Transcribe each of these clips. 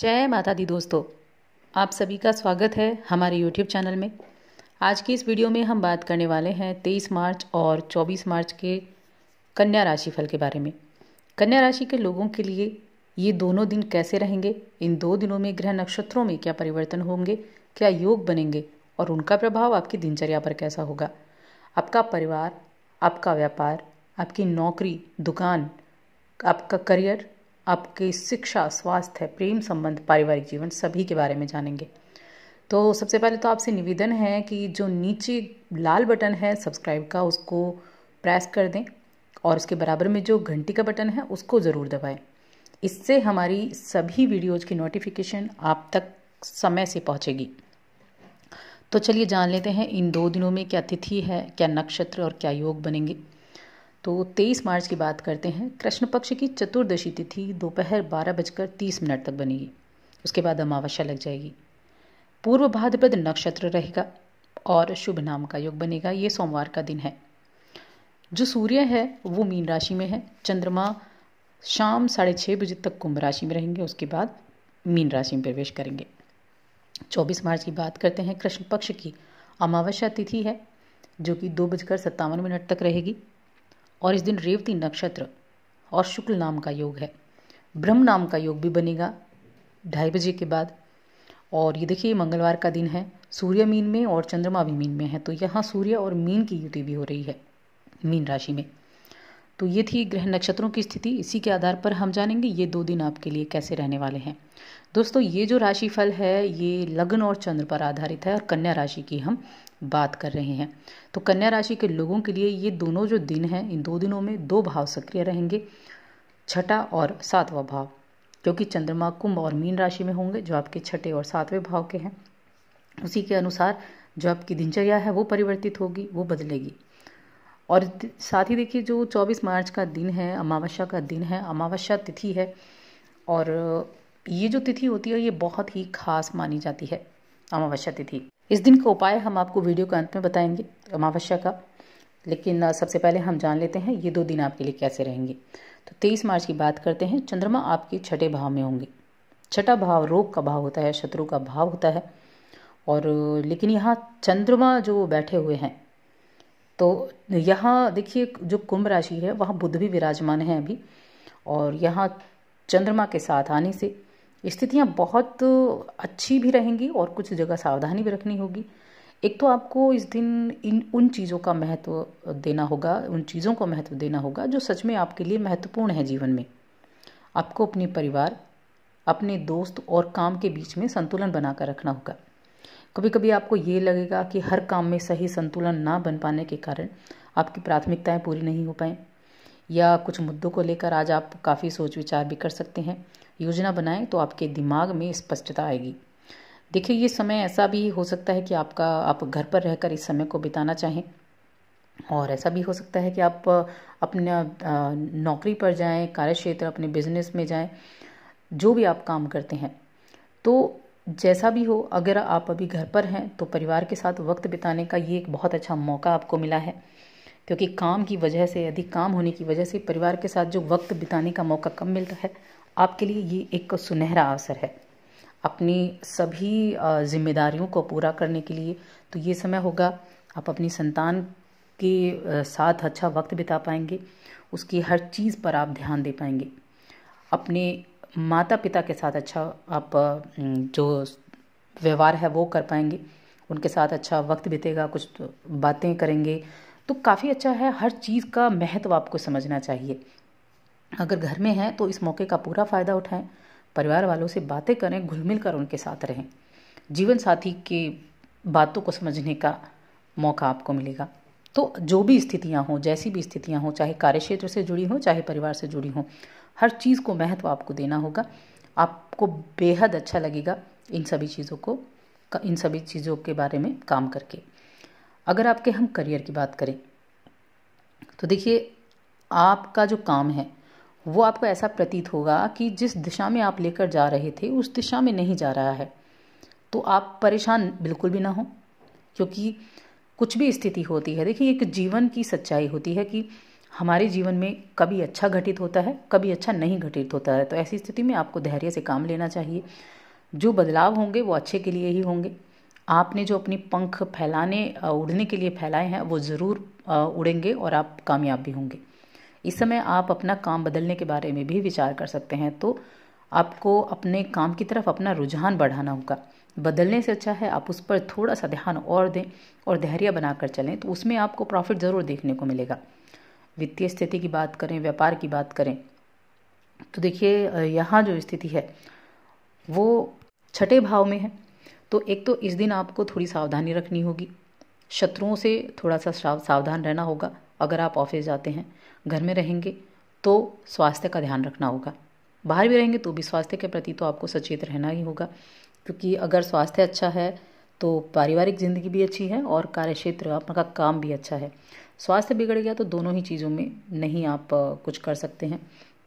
जय माता दी दोस्तों आप सभी का स्वागत है हमारे YouTube चैनल में आज की इस वीडियो में हम बात करने वाले हैं 23 मार्च और 24 मार्च के कन्या राशि फल के बारे में कन्या राशि के लोगों के लिए ये दोनों दिन कैसे रहेंगे इन दो दिनों में ग्रह नक्षत्रों में क्या परिवर्तन होंगे क्या योग बनेंगे और उनका प्रभाव आपकी दिनचर्या पर कैसा होगा आपका परिवार आपका व्यापार आपकी नौकरी दुकान आपका करियर आपकी शिक्षा स्वास्थ्य प्रेम संबंध पारिवारिक जीवन सभी के बारे में जानेंगे तो सबसे पहले तो आपसे निवेदन है कि जो नीचे लाल बटन है सब्सक्राइब का उसको प्रेस कर दें और उसके बराबर में जो घंटी का बटन है उसको ज़रूर दबाएं इससे हमारी सभी वीडियोज़ की नोटिफिकेशन आप तक समय से पहुँचेगी तो चलिए जान लेते हैं इन दो दिनों में क्या तिथि है क्या नक्षत्र और क्या योग बनेंगे तो 23 मार्च की बात करते हैं कृष्ण पक्ष की चतुर्दशी तिथि दोपहर बारह बजकर तीस मिनट तक बनेगी उसके बाद अमावस्या लग जाएगी पूर्व भाद्रपद नक्षत्र रहेगा और शुभ नाम का योग बनेगा ये सोमवार का दिन है जो सूर्य है वो मीन राशि में है चंद्रमा शाम साढ़े छः बजे तक कुंभ राशि में रहेंगे उसके बाद मीन राशि में प्रवेश करेंगे 24 मार्च की बात करते हैं कृष्ण पक्ष की अमावस्या तिथि है जो कि दो बजकर सत्तावन मिनट तक रहेगी और इस दिन रेवती नक्षत्र और शुक्ल नाम का योग है ब्रह्म नाम का योग भी बनेगा ढाई बजे के बाद और ये देखिए मंगलवार का दिन है सूर्य मीन में और चंद्रमा भी मीन में है तो यहाँ सूर्य और मीन की युति भी हो रही है मीन राशि में तो ये थी ग्रह नक्षत्रों की स्थिति इसी के आधार पर हम जानेंगे ये दो दिन आपके लिए कैसे रहने वाले हैं दोस्तों ये जो राशिफल है ये लग्न और चंद्र पर आधारित है और कन्या राशि की हम बात कर रहे हैं तो कन्या राशि के लोगों के लिए ये दोनों जो दिन हैं इन दो दिनों में दो भाव सक्रिय रहेंगे छठा और सातवां भाव क्योंकि चंद्रमा कुंभ और मीन राशि में होंगे जो आपके छठे और सातवें भाव के हैं उसी के अनुसार जो आपकी दिनचर्या है वो परिवर्तित होगी वो बदलेगी और साथ ही देखिए जो 24 मार्च का दिन है अमावस्या का दिन है अमावस्या तिथि है और ये जो तिथि होती है ये बहुत ही खास मानी जाती है अमावस्या तिथि इस दिन का उपाय हम आपको वीडियो के अंत में बताएंगे अमावस्या का लेकिन सबसे पहले हम जान लेते हैं ये दो दिन आपके लिए कैसे रहेंगे तो तेईस मार्च की बात करते हैं चंद्रमा आपके छठे भाव में होंगे छठा भाव रोग का भाव होता है शत्रु का भाव होता है और लेकिन यहाँ चंद्रमा जो बैठे हुए हैं तो यहाँ देखिए जो कुंभ राशि है वहाँ बुद्ध भी विराजमान है अभी और यहाँ चंद्रमा के साथ आने से स्थितियाँ बहुत अच्छी भी रहेंगी और कुछ जगह सावधानी भी रखनी होगी एक तो आपको इस दिन इन उन चीज़ों का महत्व देना होगा उन चीज़ों को महत्व देना होगा जो सच में आपके लिए महत्वपूर्ण है जीवन में आपको अपने परिवार अपने दोस्त और काम के बीच में संतुलन बनाकर रखना होगा कभी कभी आपको ये लगेगा कि हर काम में सही संतुलन ना बन पाने के कारण आपकी प्राथमिकताएं पूरी नहीं हो पाएँ या कुछ मुद्दों को लेकर आज आप काफ़ी सोच विचार भी कर सकते हैं योजना बनाएं तो आपके दिमाग में स्पष्टता आएगी देखिए ये समय ऐसा भी हो सकता है कि आपका आप घर पर रहकर इस समय को बिताना चाहें और ऐसा भी हो सकता है कि आप अपना नौकरी पर जाएं कार्यक्षेत्र अपने बिजनेस में जाएं जो भी आप काम करते हैं तो जैसा भी हो अगर आप अभी घर पर हैं तो परिवार के साथ वक्त बिताने का ये एक बहुत अच्छा मौका आपको मिला है क्योंकि काम की वजह से अधिक काम होने की वजह से परिवार के साथ जो वक्त बिताने का मौका कम मिलता है आपके लिए ये एक सुनहरा अवसर है अपनी सभी जिम्मेदारियों को पूरा करने के लिए तो ये समय होगा आप अपनी संतान के साथ अच्छा वक्त बिता पाएंगे उसकी हर चीज़ पर आप ध्यान दे पाएंगे अपने माता पिता के साथ अच्छा आप जो व्यवहार है वो कर पाएंगे उनके साथ अच्छा वक्त बीतेगा कुछ तो बातें करेंगे तो काफ़ी अच्छा है हर चीज़ का महत्व आपको समझना चाहिए अगर घर में हैं तो इस मौके का पूरा फ़ायदा उठाएं परिवार वालों से बातें करें घुल मिल कर उनके साथ रहें जीवन साथी की बातों को समझने का मौका आपको मिलेगा तो जो भी स्थितियाँ हों जैसी भी स्थितियाँ हों चाहे कार्यक्षेत्र से जुड़ी हों चाहे परिवार से जुड़ी हों हर चीज़ को महत्व आपको देना होगा आपको बेहद अच्छा लगेगा इन सभी चीज़ों को इन सभी चीज़ों के बारे में काम करके अगर आपके हम करियर की बात करें तो देखिए आपका जो काम है वो आपको ऐसा प्रतीत होगा कि जिस दिशा में आप लेकर जा रहे थे उस दिशा में नहीं जा रहा है तो आप परेशान बिल्कुल भी ना हो क्योंकि कुछ भी स्थिति होती है देखिए एक जीवन की सच्चाई होती है कि हमारे जीवन में कभी अच्छा घटित होता है कभी अच्छा नहीं घटित होता है तो ऐसी स्थिति में आपको धैर्य से काम लेना चाहिए जो बदलाव होंगे वो अच्छे के लिए ही होंगे आपने जो अपनी पंख फैलाने उड़ने के लिए फैलाए हैं वो ज़रूर उड़ेंगे और आप कामयाब भी होंगे इस समय आप अपना काम बदलने के बारे में भी विचार कर सकते हैं तो आपको अपने काम की तरफ अपना रुझान बढ़ाना होगा बदलने से अच्छा है आप उस पर थोड़ा सा ध्यान और दें और धैर्य बनाकर चलें तो उसमें आपको प्रॉफिट ज़रूर देखने को मिलेगा वित्तीय स्थिति की बात करें व्यापार की बात करें तो देखिए यहाँ जो स्थिति है वो छठे भाव में है तो एक तो इस दिन आपको थोड़ी सावधानी रखनी होगी शत्रुओं से थोड़ा सा सावधान रहना होगा अगर आप ऑफिस जाते हैं घर में रहेंगे तो स्वास्थ्य का ध्यान रखना होगा बाहर भी रहेंगे तो भी स्वास्थ्य के प्रति तो आपको सचेत रहना ही होगा क्योंकि अगर स्वास्थ्य अच्छा है तो पारिवारिक ज़िंदगी भी अच्छी है और कार्य क्षेत्र आपका काम भी अच्छा है स्वास्थ्य बिगड़ गया तो दोनों ही चीज़ों में नहीं आप कुछ कर सकते हैं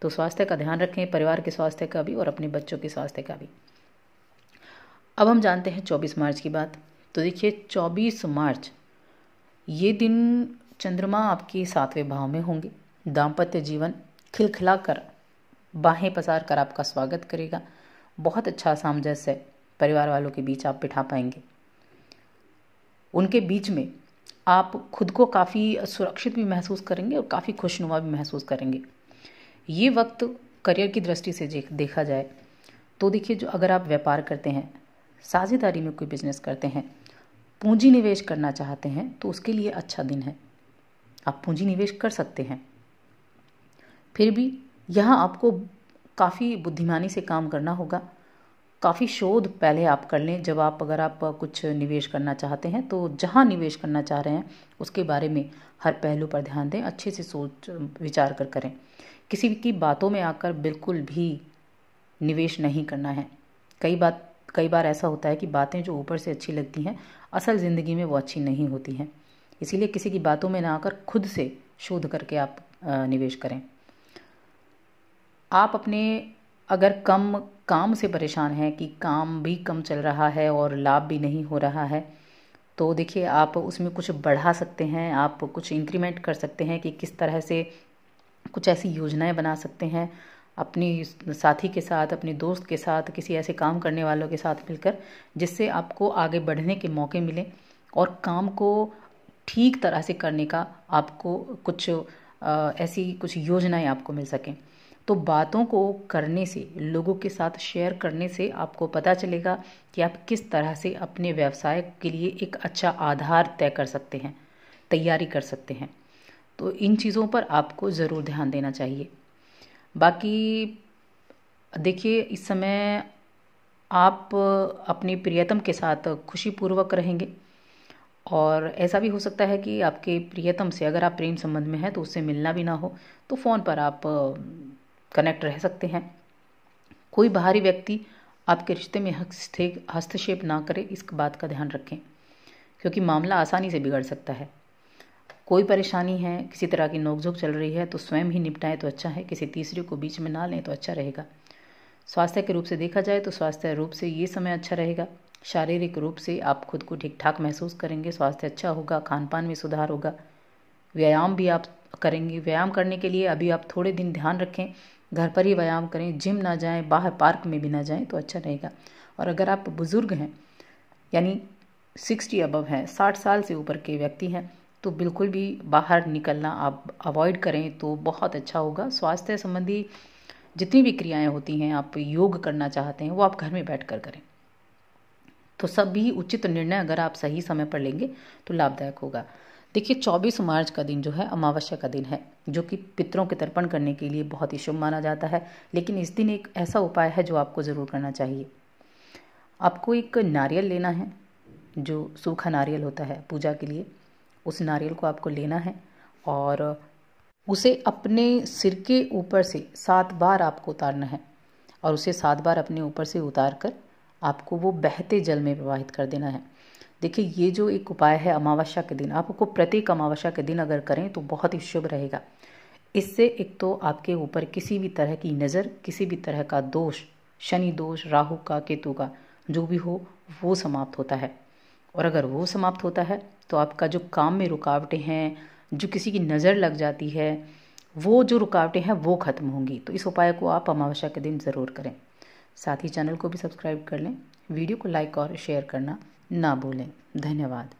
तो स्वास्थ्य का ध्यान रखें परिवार के स्वास्थ्य का भी और अपने बच्चों के स्वास्थ्य का भी अब हम जानते हैं 24 मार्च की बात तो देखिए 24 मार्च ये दिन चंद्रमा आपके सातवें भाव में होंगे दाम्पत्य जीवन खिलखिला कर बाहें पसार कर आपका स्वागत करेगा बहुत अच्छा सामंजस्य परिवार वालों के बीच आप बिठा पाएंगे उनके बीच में आप खुद को काफ़ी सुरक्षित भी महसूस करेंगे और काफ़ी खुशनुमा भी महसूस करेंगे ये वक्त करियर की दृष्टि से देखा जाए तो देखिए जो अगर आप व्यापार करते हैं साझेदारी में कोई बिजनेस करते हैं पूंजी निवेश करना चाहते हैं तो उसके लिए अच्छा दिन है आप पूंजी निवेश कर सकते हैं फिर भी यहाँ आपको काफ़ी बुद्धिमानी से काम करना होगा काफ़ी शोध पहले आप कर लें जब आप अगर आप कुछ निवेश करना चाहते हैं तो जहाँ निवेश करना चाह रहे हैं उसके बारे में हर पहलू पर ध्यान दें अच्छे से सोच विचार कर करें किसी की बातों में आकर बिल्कुल भी निवेश नहीं करना है कई बात कई बार ऐसा होता है कि बातें जो ऊपर से अच्छी लगती हैं असल ज़िंदगी में वो अच्छी नहीं होती हैं इसीलिए किसी की बातों में ना आकर खुद से शोध करके आप निवेश करें आप अपने अगर कम काम से परेशान हैं कि काम भी कम चल रहा है और लाभ भी नहीं हो रहा है तो देखिए आप उसमें कुछ बढ़ा सकते हैं आप कुछ इंक्रीमेंट कर सकते हैं कि किस तरह से कुछ ऐसी योजनाएं बना सकते हैं अपनी साथी के साथ अपने दोस्त के साथ किसी ऐसे काम करने वालों के साथ मिलकर जिससे आपको आगे बढ़ने के मौके मिलें और काम को ठीक तरह से करने का आपको कुछ ऐसी कुछ योजनाएं आपको मिल सकें तो बातों को करने से लोगों के साथ शेयर करने से आपको पता चलेगा कि आप किस तरह से अपने व्यवसाय के लिए एक अच्छा आधार तय कर सकते हैं तैयारी कर सकते हैं तो इन चीज़ों पर आपको ज़रूर ध्यान देना चाहिए बाकी देखिए इस समय आप अपने प्रियतम के साथ खुशीपूर्वक रहेंगे और ऐसा भी हो सकता है कि आपके प्रियतम से अगर आप प्रेम संबंध में हैं तो उससे मिलना भी ना हो तो फ़ोन पर आप कनेक्ट रह सकते हैं कोई बाहरी व्यक्ति आपके रिश्ते में हस्तक्षेप ना करे इस बात का ध्यान रखें क्योंकि मामला आसानी से बिगड़ सकता है कोई परेशानी है किसी तरह की नोकझोंक चल रही है तो स्वयं ही निपटाएं तो अच्छा है किसी तीसरे को बीच में ना लें तो अच्छा रहेगा स्वास्थ्य के रूप से देखा जाए तो स्वास्थ्य रूप से ये समय अच्छा रहेगा शारीरिक रूप से आप खुद को ठीक ठाक महसूस करेंगे स्वास्थ्य अच्छा होगा खान पान में सुधार होगा व्यायाम भी आप करेंगे व्यायाम करने के लिए अभी आप थोड़े दिन ध्यान रखें घर पर ही व्यायाम करें जिम ना जाएं बाहर पार्क में भी ना जाएं तो अच्छा रहेगा और अगर आप बुज़ुर्ग हैं यानी सिक्सटी अबव हैं साठ साल से ऊपर के व्यक्ति हैं तो बिल्कुल भी बाहर निकलना आप अवॉइड करें तो बहुत अच्छा होगा स्वास्थ्य संबंधी जितनी भी क्रियाएं होती हैं आप योग करना चाहते हैं वो आप घर में बैठ कर करें तो सभी उचित निर्णय अगर आप सही समय पर लेंगे तो लाभदायक होगा देखिए 24 मार्च का दिन जो है अमावस्या का दिन है जो कि पितरों के तर्पण करने के लिए बहुत ही शुभ माना जाता है लेकिन इस दिन एक ऐसा उपाय है जो आपको ज़रूर करना चाहिए आपको एक नारियल लेना है जो सूखा नारियल होता है पूजा के लिए उस नारियल को आपको लेना है और उसे अपने सिर के ऊपर से सात बार आपको उतारना है और उसे सात बार अपने ऊपर से उतार कर आपको वो बहते जल में प्रवाहित कर देना है देखिए ये जो एक उपाय है अमावस्या के दिन आपको प्रत्येक अमावस्या के दिन अगर करें तो बहुत ही शुभ रहेगा इससे एक तो आपके ऊपर किसी भी तरह की नज़र किसी भी तरह का दोष शनि दोष राहु का केतु का जो भी हो वो समाप्त होता है और अगर वो समाप्त होता है तो आपका जो काम में रुकावटें हैं जो किसी की नज़र लग जाती है वो जो रुकावटें हैं वो ख़त्म होंगी तो इस उपाय को आप अमावस्या के दिन ज़रूर करें साथ ही चैनल को भी सब्सक्राइब कर लें वीडियो को लाइक और शेयर करना ना भूलें धन्यवाद